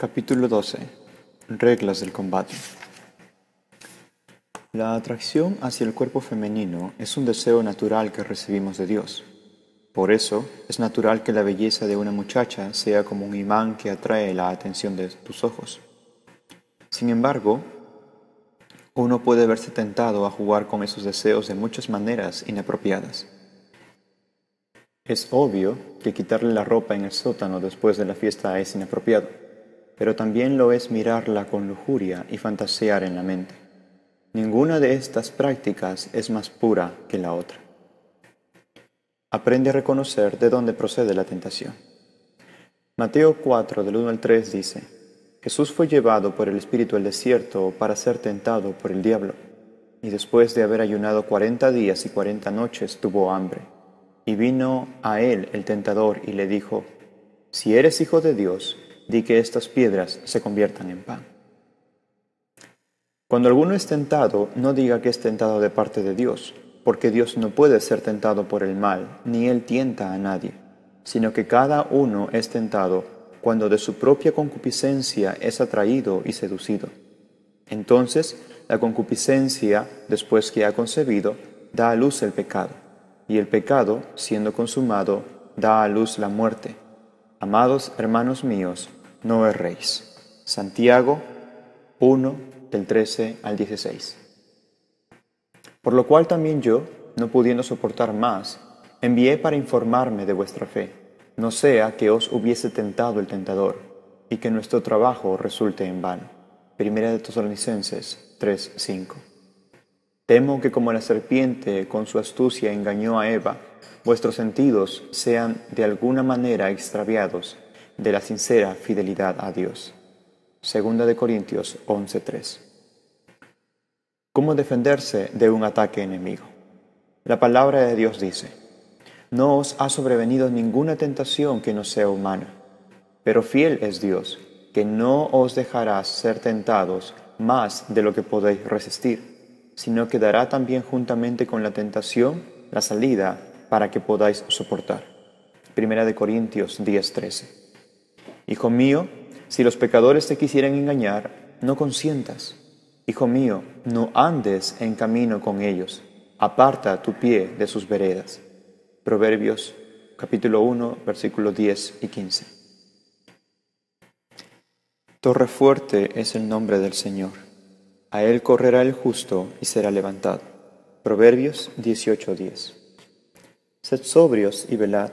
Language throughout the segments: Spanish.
Capítulo 12. Reglas del combate. La atracción hacia el cuerpo femenino es un deseo natural que recibimos de Dios. Por eso, es natural que la belleza de una muchacha sea como un imán que atrae la atención de tus ojos. Sin embargo, uno puede verse tentado a jugar con esos deseos de muchas maneras inapropiadas. Es obvio que quitarle la ropa en el sótano después de la fiesta es inapropiado pero también lo es mirarla con lujuria y fantasear en la mente. Ninguna de estas prácticas es más pura que la otra. Aprende a reconocer de dónde procede la tentación. Mateo 4 del 1 al 3 dice, Jesús fue llevado por el Espíritu al desierto para ser tentado por el diablo, y después de haber ayunado cuarenta días y cuarenta noches tuvo hambre. Y vino a él el tentador y le dijo, Si eres hijo de Dios, di que estas piedras se conviertan en pan. Cuando alguno es tentado, no diga que es tentado de parte de Dios, porque Dios no puede ser tentado por el mal, ni Él tienta a nadie, sino que cada uno es tentado cuando de su propia concupiscencia es atraído y seducido. Entonces, la concupiscencia, después que ha concebido, da a luz el pecado, y el pecado, siendo consumado, da a luz la muerte. Amados hermanos míos, no erréis. Santiago 1 del 13 al 16. Por lo cual también yo, no pudiendo soportar más, envié para informarme de vuestra fe, no sea que os hubiese tentado el tentador, y que nuestro trabajo resulte en vano. Primera de 3, 5. Temo que como la serpiente con su astucia engañó a Eva, vuestros sentidos sean de alguna manera extraviados de la sincera fidelidad a Dios. Segunda de Corintios 11:3. ¿Cómo defenderse de un ataque enemigo? La palabra de Dios dice, no os ha sobrevenido ninguna tentación que no sea humana, pero fiel es Dios, que no os dejará ser tentados más de lo que podéis resistir, sino que dará también juntamente con la tentación la salida para que podáis soportar. Primera de Corintios 10:13. Hijo mío, si los pecadores te quisieran engañar, no consientas. Hijo mío, no andes en camino con ellos, aparta tu pie de sus veredas. Proverbios capítulo 1, versículos 10 y 15. Torre fuerte es el nombre del Señor. A él correrá el justo y será levantado. Proverbios 18:10. Sed sobrios y velad,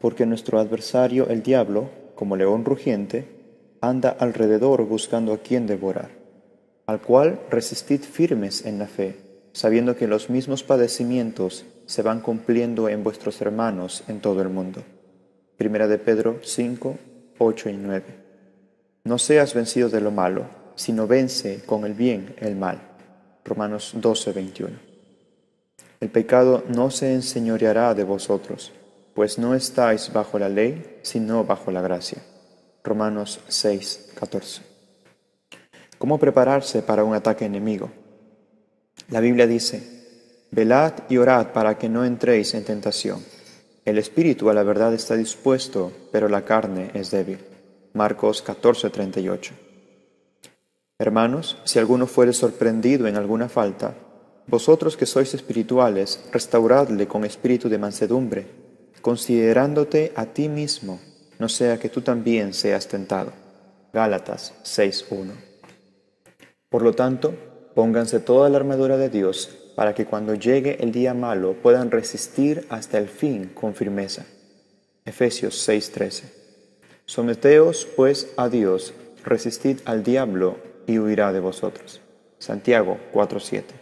porque nuestro adversario el diablo como león rugiente, anda alrededor buscando a quien devorar, al cual resistid firmes en la fe, sabiendo que los mismos padecimientos se van cumpliendo en vuestros hermanos en todo el mundo. Primera de Pedro 5, 8 y 9. No seas vencido de lo malo, sino vence con el bien el mal. Romanos 12, 21. El pecado no se enseñoreará de vosotros pues no estáis bajo la ley, sino bajo la gracia. Romanos 6, 14. ¿Cómo prepararse para un ataque enemigo? La Biblia dice, velad y orad para que no entréis en tentación. El espíritu a la verdad está dispuesto, pero la carne es débil. Marcos 14, 38. Hermanos, si alguno fuere sorprendido en alguna falta, vosotros que sois espirituales, restauradle con espíritu de mansedumbre considerándote a ti mismo, no sea que tú también seas tentado. Gálatas 6.1. Por lo tanto, pónganse toda la armadura de Dios para que cuando llegue el día malo puedan resistir hasta el fin con firmeza. Efesios 6:13. Someteos pues a Dios, resistid al diablo y huirá de vosotros. Santiago 4:7.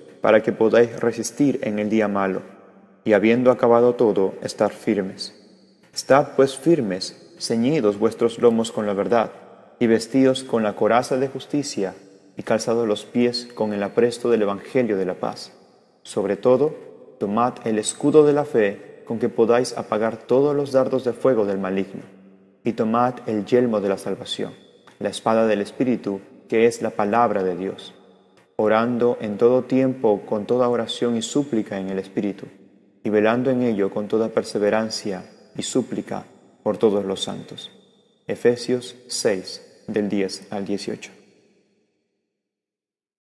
para que podáis resistir en el día malo, y habiendo acabado todo, estar firmes. Estad pues firmes, ceñidos vuestros lomos con la verdad, y vestidos con la coraza de justicia, y calzados los pies con el apresto del Evangelio de la paz. Sobre todo, tomad el escudo de la fe con que podáis apagar todos los dardos de fuego del maligno, y tomad el yelmo de la salvación, la espada del Espíritu, que es la palabra de Dios orando en todo tiempo con toda oración y súplica en el Espíritu, y velando en ello con toda perseverancia y súplica por todos los santos. Efesios 6 del 10 al 18.